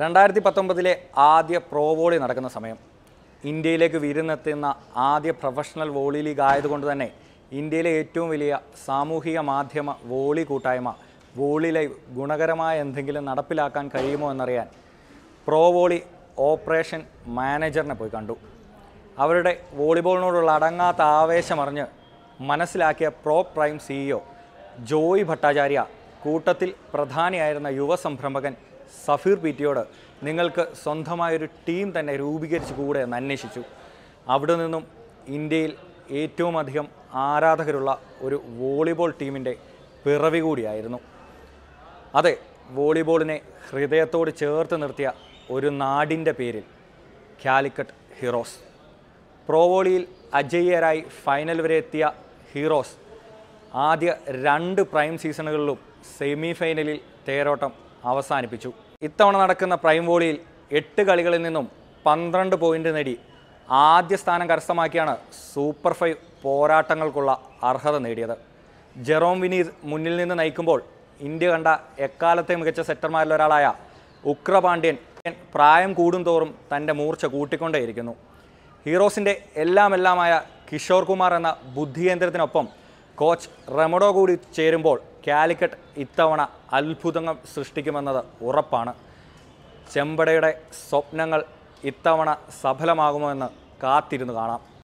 രണ്ടായിരത്തി പത്തൊമ്പതിലെ ആദ്യ പ്രോ വോളി നടക്കുന്ന സമയം ഇന്ത്യയിലേക്ക് വിരുന്നെത്തുന്ന ആദ്യ പ്രൊഫഷണൽ വോളി ലീഗ് ആയതുകൊണ്ട് തന്നെ ഇന്ത്യയിലെ ഏറ്റവും വലിയ സാമൂഹിക മാധ്യമ വോളി കൂട്ടായ്മ വോളി ലൈവ് ഗുണകരമായ എന്തെങ്കിലും നടപ്പിലാക്കാൻ കഴിയുമോ എന്നറിയാൻ പ്രോ വോളി ഓപ്പറേഷൻ മാനേജറിനെ പോയി കണ്ടു അവരുടെ വോളിബോളിനോടുള്ള അടങ്ങാത്ത ആവേശമറിഞ്ഞ് മനസ്സിലാക്കിയ pro prime CEO Joy Bhattacharya കൂട്ടത്തിൽ പ്രധാനിയായിരുന്ന യുവ സംരംഭകൻ സഫീർ പി ടിയോട് നിങ്ങൾക്ക് സ്വന്തമായൊരു ടീം തന്നെ രൂപീകരിച്ചു കൂടെ എന്ന് അന്വേഷിച്ചു അവിടെ നിന്നും ഇന്ത്യയിൽ ഏറ്റവും അധികം ആരാധകരുള്ള ഒരു വോളിബോൾ ടീമിൻ്റെ പിറവി കൂടിയായിരുന്നു അതെ വോളിബോളിനെ ഹൃദയത്തോട് ചേർത്ത് നിർത്തിയ ഒരു നാടിൻ്റെ പേരിൽ കാലിക്കറ്റ് ഹീറോസ് പ്രോവോളിയിൽ അജയ്യരായി ഫൈനൽ വരെ എത്തിയ ഹീറോസ് ആദ്യ രണ്ട് പ്രൈം സീസണുകളിലും സെമി ഫൈനലിൽ തേരോട്ടം അവസാനിപ്പിച്ചു ഇത്തവണ നടക്കുന്ന പ്രൈം വോളിയിൽ എട്ട് കളികളിൽ നിന്നും പന്ത്രണ്ട് പോയിന്റ് നേടി ആദ്യ സ്ഥാനം കരസ്ഥമാക്കിയാണ് സൂപ്പർ ഫൈവ് പോരാട്ടങ്ങൾക്കുള്ള അർഹത നേടിയത് ജെറോം വിനീർ മുന്നിൽ നിന്ന് നയിക്കുമ്പോൾ ഇന്ത്യ കണ്ട എക്കാലത്തെ മികച്ച സെറ്റർമാരിലൊരാളായ ഉക്രപാണ്ഡ്യൻ പ്രായം കൂടുന്തോറും തൻ്റെ മൂർച്ച കൂട്ടിക്കൊണ്ടേയിരിക്കുന്നു ഹീറോസിൻ്റെ എല്ലാമെല്ലാമായ കിഷോർ കുമാർ എന്ന ബുദ്ധികേന്ദ്രത്തിനൊപ്പം കോച്ച് റെമഡോ കൂടി ചേരുമ്പോൾ കാലിക്കറ്റ് ഇത്തവണ അത്ഭുതങ്ങൾ സൃഷ്ടിക്കുമെന്നത് ഉറപ്പാണ് ചെമ്പടയുടെ സ്വപ്നങ്ങൾ ഇത്തവണ സഫലമാകുമോ എന്ന് കാത്തിരുന്ന് കാണാം